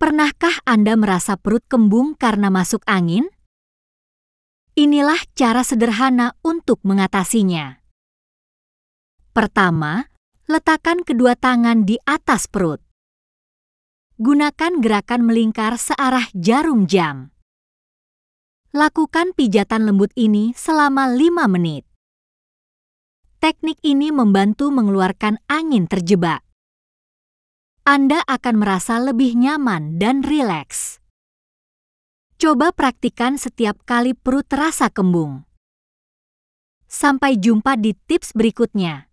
Pernahkah Anda merasa perut kembung karena masuk angin? Inilah cara sederhana untuk mengatasinya. Pertama, letakkan kedua tangan di atas perut. Gunakan gerakan melingkar searah jarum jam. Lakukan pijatan lembut ini selama 5 menit. Teknik ini membantu mengeluarkan angin terjebak. Anda akan merasa lebih nyaman dan rileks. Coba praktikan setiap kali perut terasa kembung. Sampai jumpa di tips berikutnya.